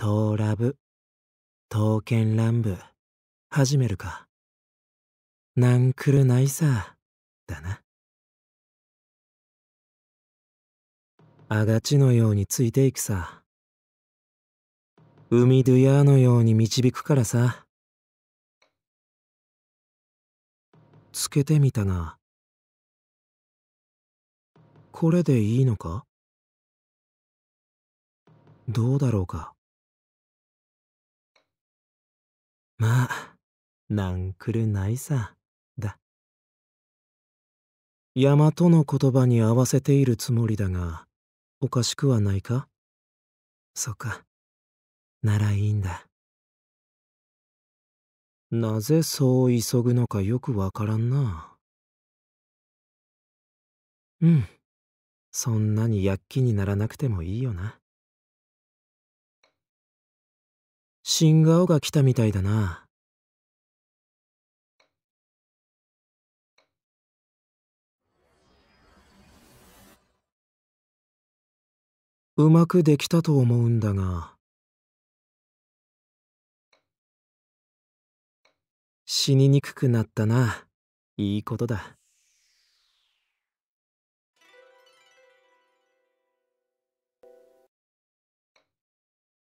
トーラブ、刀剣乱舞、始めるか。なんくるないさ、だな。あがちのようについていくさ。海ドゥヤーのように導くからさ。つけてみたが、これでいいのかどうだろうか。まあ、なんくるないさ、だ。大和の言葉に合わせているつもりだが、おかしくはないかそっか。ならいいんだ。なぜそう急ぐのかよくわからんな。うん。そんなに躍起にならなくてもいいよな。新顔が来たみたいだな。うまくできたと思うんだが死ににくくなったないいことだ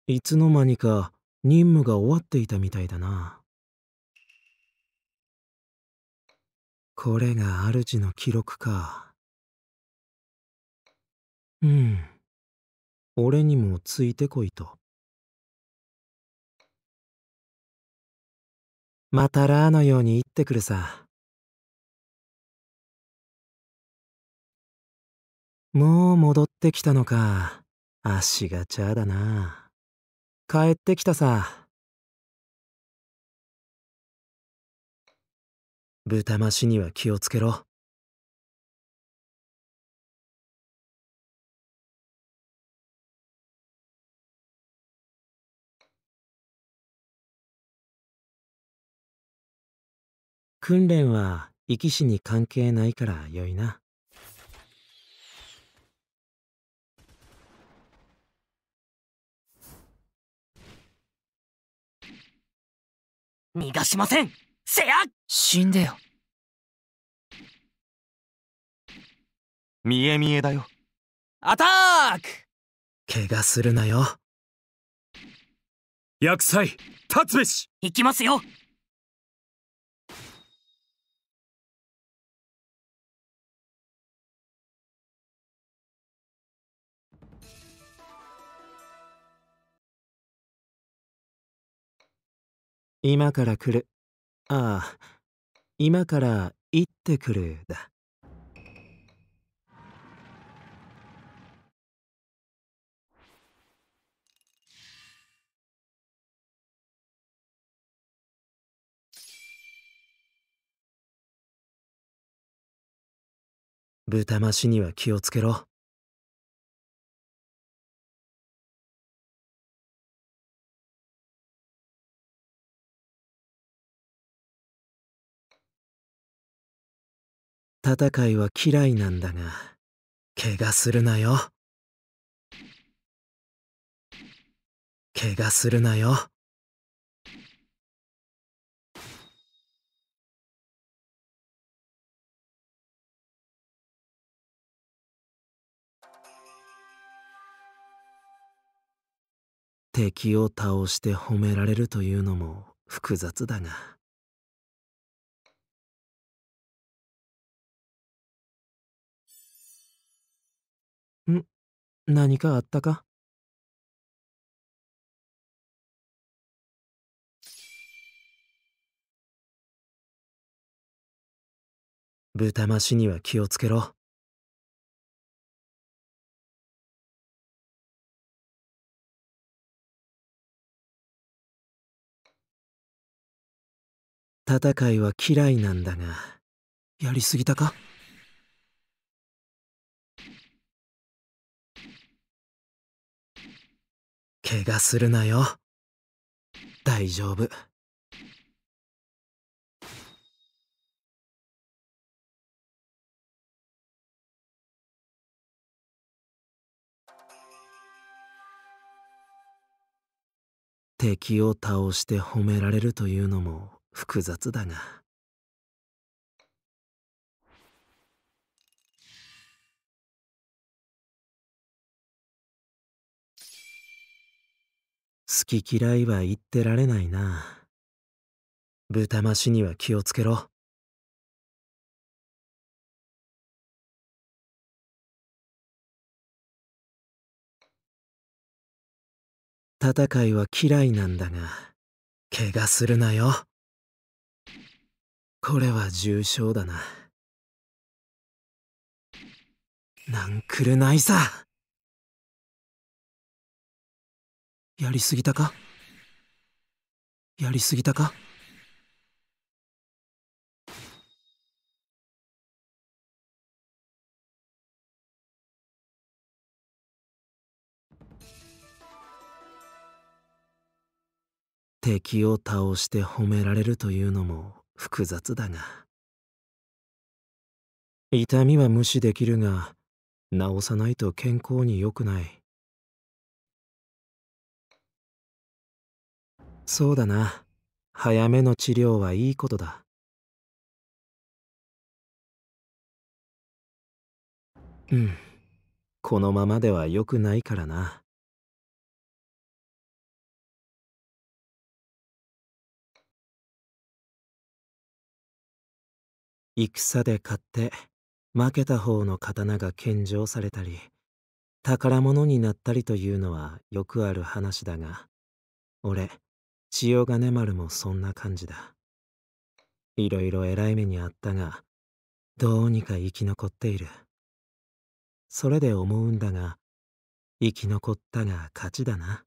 いつの間にか任務が終わっていたみたいだなこれが主の記録かうん俺にもついてこいとまたラーのように言ってくるさもう戻ってきたのか足がチャーだな。帰ってきたさ豚ましには気をつけろ訓練は生き死に関係ないから良いな。逃がしませんせや死んでよ見え見えだよアタック怪我するなよ厄災立つべし行きますよ今から来る。ああ、今から行ってくるだ。豚ましには気をつけろ。戦いは嫌いなんだが怪我するなよ怪我するなよ敵を倒して褒められるというのも複雑だが。何かあったか豚ましには気をつけろ。戦いは嫌いなんだが、やりすぎたか怪我するなよ大丈夫敵を倒して褒められるというのも複雑だが。好き嫌いは言ってられないな豚増しには気をつけろ戦いは嫌いなんだが怪我するなよこれは重傷だななんくるないさやりすぎたかやりすぎたか敵を倒して褒められるというのも複雑だが痛みは無視できるが治さないと健康に良くないそうだな早めの治療はいいことだうんこのままでは良くないからな戦で勝って負けた方の刀が献上されたり宝物になったりというのはよくある話だが俺千代金丸もそんな感じだいろいろ偉い目にあったがどうにか生き残っているそれで思うんだが生き残ったが勝ちだな。